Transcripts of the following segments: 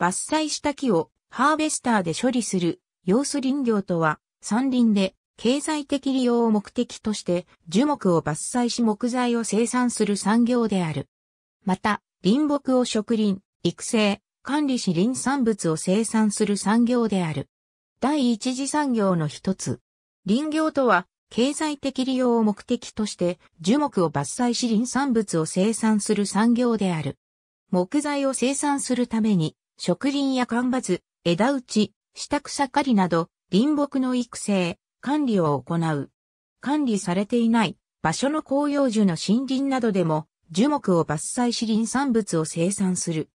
伐採した木をハーベスターで処理する様子。林業とは山林で経済的利用を目的として樹木を伐採し木材を生産する産業である。また、林木を植林、育成、管理し林産物を生産する産業である。第一次産業の一つ。林業とは、経済的利用を目的として樹木を伐採し林産物を生産する産業である。木材を生産するために植林や間伐、枝打ち、下草刈りなど、林木の育成、管理を行う。管理されていない場所の紅葉樹の森林などでも、樹木を伐採し林産物を生産する。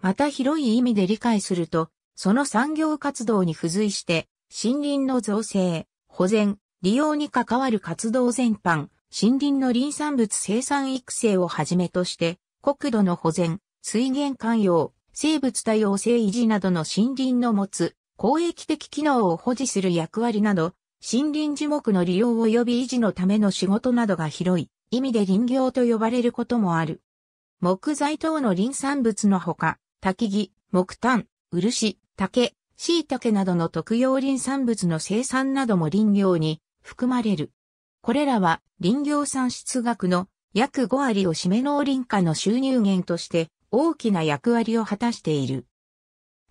また広い意味で理解すると、その産業活動に付随して、森林の造成、保全、利用に関わる活動全般、森林の林産物生産育成をはじめとして、国土の保全、水源寛容、生物多様性維持などの森林の持つ公益的機能を保持する役割など、森林樹木の利用及び維持のための仕事などが広い意味で林業と呼ばれることもある。木材等の林産物のほか、焚木、木炭、漆、竹、椎茸などの特用林産物の生産なども林業に含まれる。これらは林業産出額の約5割を占め農林化の収入源として大きな役割を果たしている。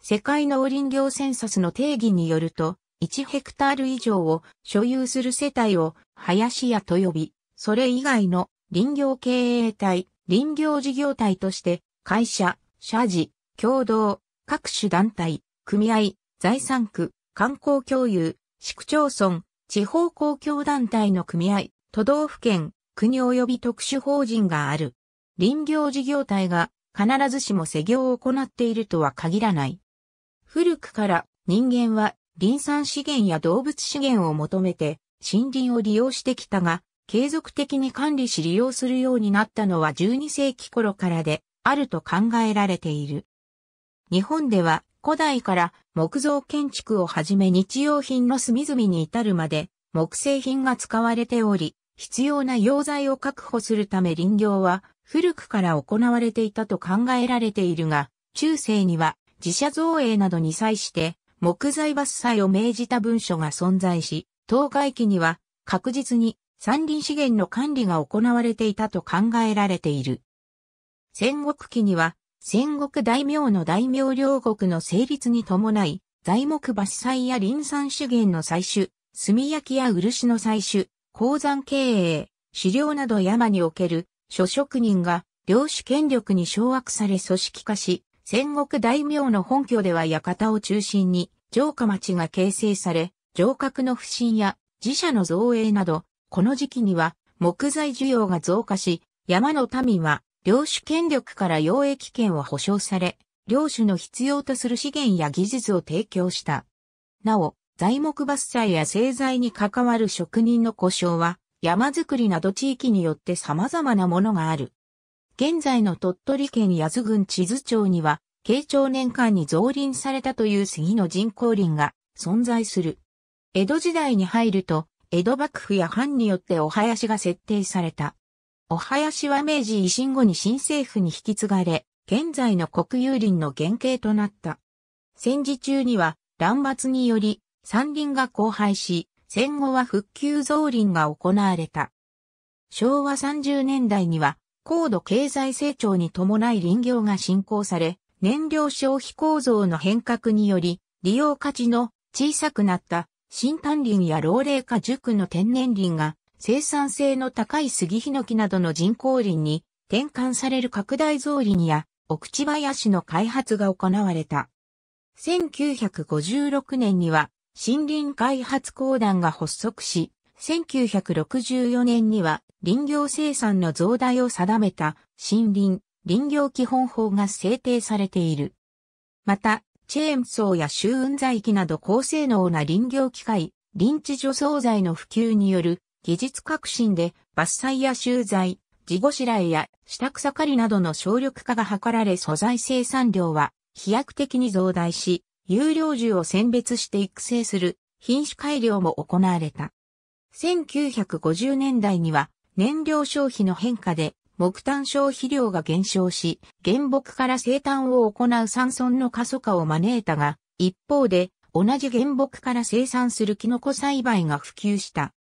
世界農林業センサスの定義によると、1ヘクタール以上を所有する世帯を林家と呼び、それ以外の林業経営体、林業事業体として会社、社事、共同、各種団体、組合、財産区、観光共有、市区町村、地方公共団体の組合、都道府県、国及び特殊法人がある。林業事業体が必ずしも施業を行っているとは限らない。古くから人間は林産資源や動物資源を求めて森林を利用してきたが、継続的に管理し利用するようになったのは12世紀頃からであると考えられている。日本では古代から木造建築をはじめ日用品の隅々に至るまで木製品が使われており、必要な溶剤を確保するため林業は古くから行われていたと考えられているが、中世には自社造営などに際して木材伐採を命じた文書が存在し、当該期には確実に山林資源の管理が行われていたと考えられている。戦国期には戦国大名の大名両国の成立に伴い、材木伐採や林産資源の採取、炭焼きや漆の採取、鉱山経営、狩猟など山における諸職人が領主権力に掌握され組織化し、戦国大名の本拠では館を中心に城下町が形成され、城郭の不振や寺社の造営など、この時期には木材需要が増加し、山の民は領主権力から養液権を保障され、領主の必要とする資源や技術を提供した。なお、材木伐採や製材に関わる職人の故障は、山づくりなど地域によって様々なものがある。現在の鳥取県八頭郡地図町には、慶長年間に増林されたという杉の人工林が存在する。江戸時代に入ると、江戸幕府や藩によってお囃子が設定された。お囃子は明治維新後に新政府に引き継がれ、現在の国有林の原型となった。戦時中には、乱伐により、山林が荒廃し、戦後は復旧増林が行われた。昭和30年代には高度経済成長に伴い林業が進行され、燃料消費構造の変革により、利用価値の小さくなった新丹林や老齢化塾の天然林が生産性の高い杉ヒノキなどの人工林に転換される拡大増林や奥地林の開発が行われた。1956年には森林開発公団が発足し、1964年には林業生産の増大を定めた森林、林業基本法が制定されている。また、チェーンソーや周運剤機など高性能な林業機械、林地除草剤の普及による技術革新で伐採や集材、地ごしらえや下草刈りなどの省力化が図られ素材生産量は飛躍的に増大し、有料樹を選別して育成する品種改良も行われた。1950年代には燃料消費の変化で木炭消費量が減少し、原木から生炭を行う山村の過疎化を招いたが、一方で同じ原木から生産するキノコ栽培が普及した。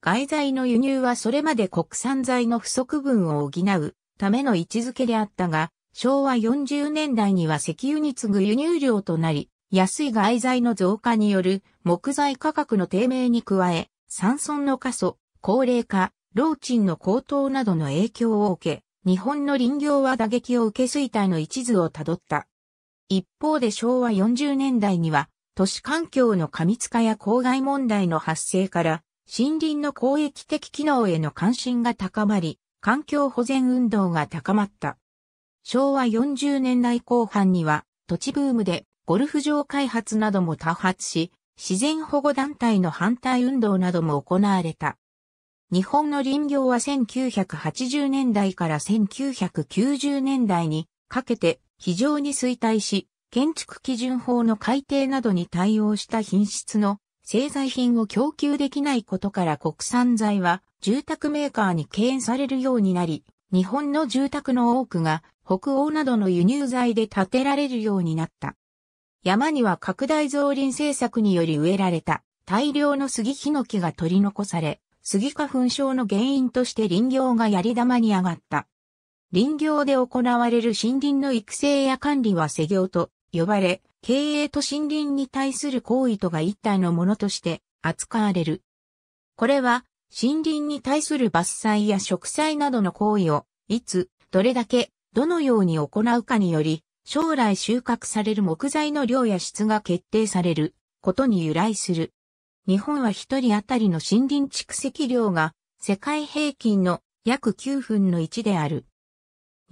外材の輸入はそれまで国産材の不足分を補うための位置づけであったが、昭和40年代には石油に次ぐ輸入量となり、安い外材の増加による木材価格の低迷に加え、山村の過疎、高齢化、老賃の高騰などの影響を受け、日本の林業は打撃を受け衰退の一途をたどった。一方で昭和40年代には、都市環境の過密化や公害問題の発生から、森林の公益的機能への関心が高まり、環境保全運動が高まった。昭和40年代後半には土地ブームでゴルフ場開発なども多発し、自然保護団体の反対運動なども行われた。日本の林業は1980年代から1990年代にかけて非常に衰退し、建築基準法の改定などに対応した品質の製材品を供給できないことから国産材は住宅メーカーに敬遠されるようになり、日本の住宅の多くが北欧などの輸入材で建てられるようになった。山には拡大増林政策により植えられた大量の杉ヒノキが取り残され、杉花粉症の原因として林業がやり玉に上がった。林業で行われる森林の育成や管理は施業と呼ばれ、経営と森林に対する行為とが一体のものとして扱われる。これは森林に対する伐採や植栽などの行為をいつ、どれだけどのように行うかにより、将来収穫される木材の量や質が決定されることに由来する。日本は一人当たりの森林蓄積量が世界平均の約9分の1である。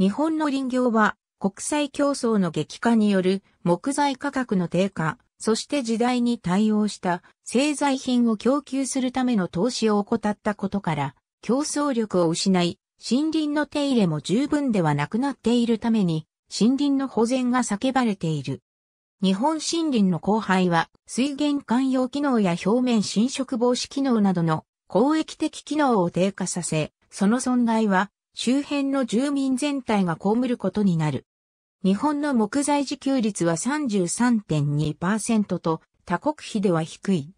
日本の林業は国際競争の激化による木材価格の低下、そして時代に対応した製材品を供給するための投資を怠ったことから競争力を失い森林の手入れも十分ではなくなっているために、森林の保全が叫ばれている。日本森林の荒廃は、水源寛用機能や表面侵食防止機能などの公益的機能を低下させ、その損害は周辺の住民全体が被ることになる。日本の木材自給率は33.2%と他国比では低い。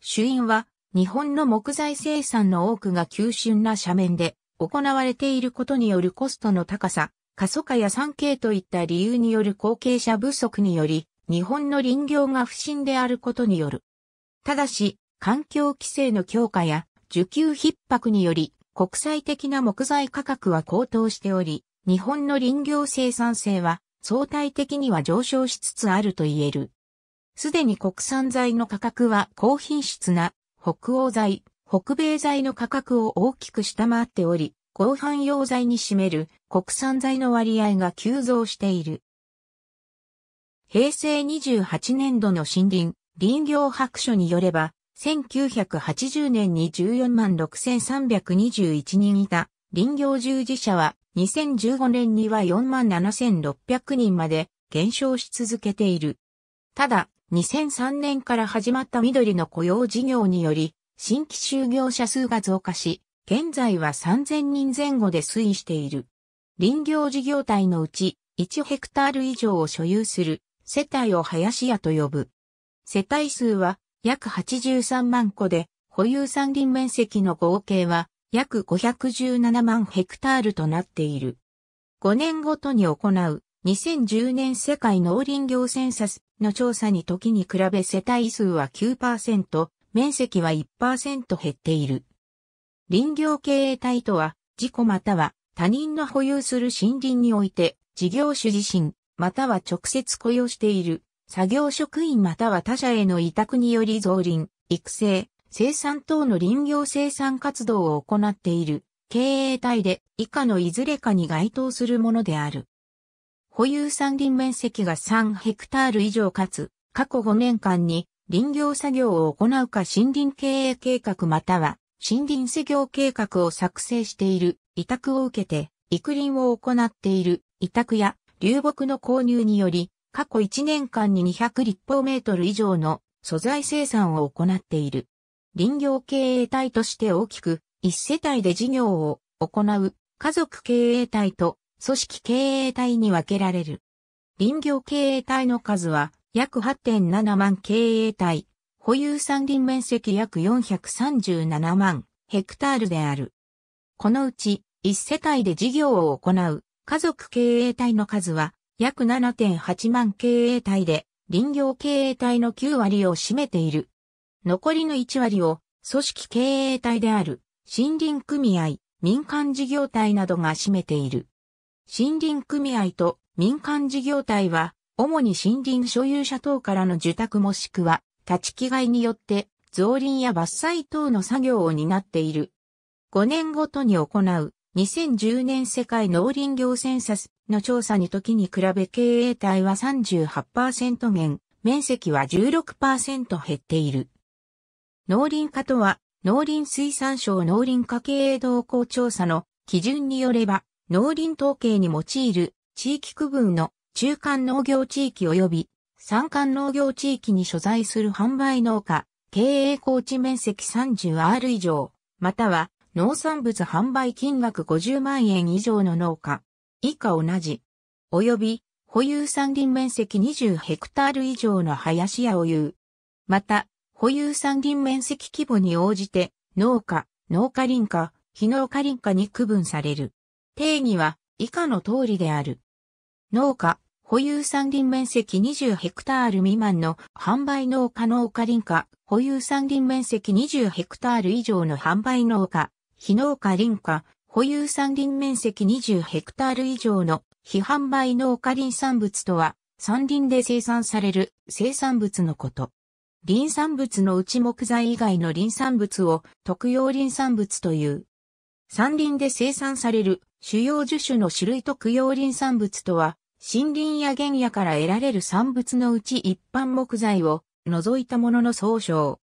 主因は日本の木材生産の多くが急峻な斜面で行われていることによるコストの高さ、過疎化や産経といった理由による後継者不足により、日本の林業が不振であることによる。ただし、環境規制の強化や需給逼迫により、国際的な木材価格は高騰しており、日本の林業生産性は相対的には上昇しつつあると言える。すでに国産材の価格は高品質な北欧材、北米材の価格を大きく下回っており、合板用材に占める国産材の割合が急増している。平成28年度の森林、林業白書によれば、1980年に14万6321人いた林業従事者は2015年には4万7600人まで減少し続けている。ただ、2003年から始まった緑の雇用事業により、新規就業者数が増加し、現在は3000人前後で推移している。林業事業体のうち1ヘクタール以上を所有する世帯を林家と呼ぶ。世帯数は約83万個で、保有山林面積の合計は約517万ヘクタールとなっている。5年ごとに行う2010年世界農林業センサスの調査に時に比べ世帯数は9%、面積は1%減っている。林業経営体とは、自己または他人の保有する森林において、事業主自身、または直接雇用している、作業職員または他者への委託により増林、育成、生産等の林業生産活動を行っている、経営体で以下のいずれかに該当するものである。保有山林面積が3ヘクタール以上かつ、過去5年間に林業作業を行うか森林経営計画または森林施業計画を作成している委託を受けて育林を行っている委託や流木の購入により過去1年間に200立方メートル以上の素材生産を行っている。林業経営体として大きく一世帯で事業を行う家族経営体と組織経営体に分けられる。林業経営体の数は約8.7万経営体、保有山林面積約437万ヘクタールである。このうち、一世帯で事業を行う家族経営体の数は約7.8万経営体で、林業経営体の9割を占めている。残りの1割を組織経営体である森林組合、民間事業体などが占めている。森林組合と民間事業体は主に森林所有者等からの受託もしくは、立ち木買いによって、増林や伐採等の作業を担っている。5年ごとに行う、2010年世界農林業センサスの調査に時に比べ経営体は38%減、面積は16%減っている。農林化とは、農林水産省農林化経営動向調査の基準によれば、農林統計に用いる地域区分の中間農業地域及び山間農業地域に所在する販売農家、経営高地面積 30R 以上、または農産物販売金額50万円以上の農家、以下同じ、及び保有山林面積20ヘクタール以上の林やおう。また、保有山林面積規模に応じて、農家、農家林家、非農家林家に区分される。定義は以下の通りである。農家、保有山林面積20ヘクタール未満の販売農家農家林家、保有山林面積20ヘクタール以上の販売農家、非農家林家、保有山林面積20ヘクタール以上の非販売農家林産物とは、山林で生産される生産物のこと。林産物のうち木材以外の林産物を特用林産物という。山林で生産される主要樹種の種類特用林産物とは、森林や原野から得られる産物のうち一般木材を除いたものの総称。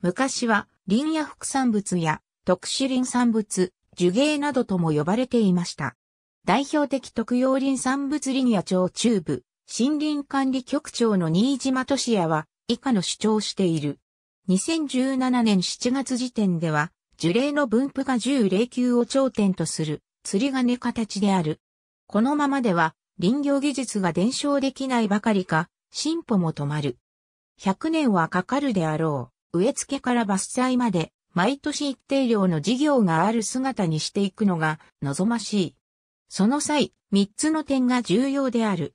昔は林野副産物や特殊林産物、樹芸などとも呼ばれていました。代表的特用林産物林野町中部、森林管理局長の新島俊也は以下の主張している。2017年7月時点では、樹齢の分布が10例級を頂点とする、釣り金形である。このままでは、林業技術が伝承できないばかりか、進歩も止まる。100年はかかるであろう。植え付けから伐採まで、毎年一定量の事業がある姿にしていくのが望ましい。その際、3つの点が重要である。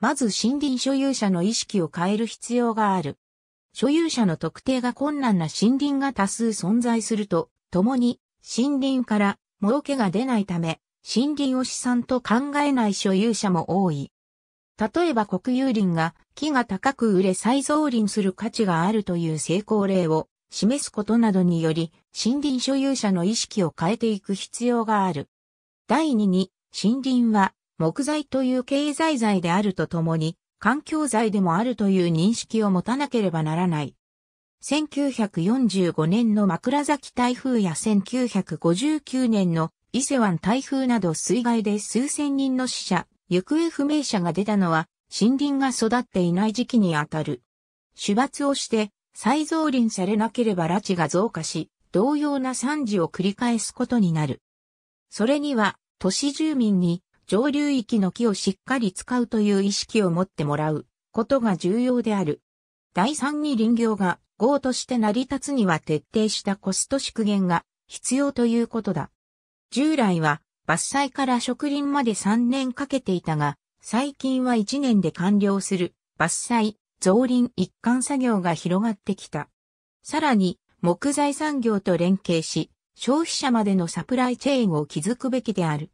まず森林所有者の意識を変える必要がある。所有者の特定が困難な森林が多数存在すると、共に森林から儲けが出ないため、森林を資産と考えない所有者も多い。例えば国有林が木が高く売れ再造林する価値があるという成功例を示すことなどにより森林所有者の意識を変えていく必要がある。第二に森林は木材という経済財であるとともに環境財でもあるという認識を持たなければならない。1945年の枕崎台風や1959年の伊勢湾台風など水害で数千人の死者、行方不明者が出たのは、森林が育っていない時期にあたる。主罰をして、再造林されなければ拉致が増加し、同様な惨事を繰り返すことになる。それには、都市住民に上流域の木をしっかり使うという意識を持ってもらうことが重要である。第三に林業が業として成り立つには徹底したコスト縮減が必要ということだ。従来は伐採から植林まで3年かけていたが、最近は1年で完了する伐採、増林一貫作業が広がってきた。さらに木材産業と連携し、消費者までのサプライチェーンを築くべきである。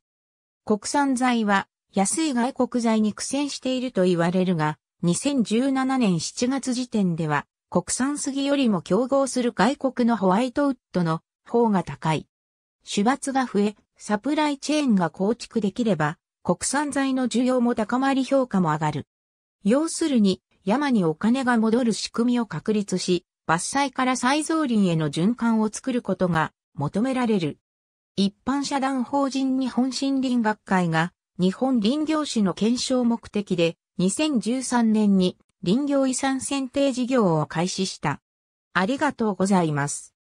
国産材は安い外国材に苦戦していると言われるが、2017年7月時点では国産杉よりも競合する外国のホワイトウッドの方が高い。種抜が増え、サプライチェーンが構築できれば、国産材の需要も高まり評価も上がる。要するに、山にお金が戻る仕組みを確立し、伐採から再造林への循環を作ることが求められる。一般社団法人日本森林学会が日本林業種の検証目的で2013年に林業遺産選定事業を開始した。ありがとうございます。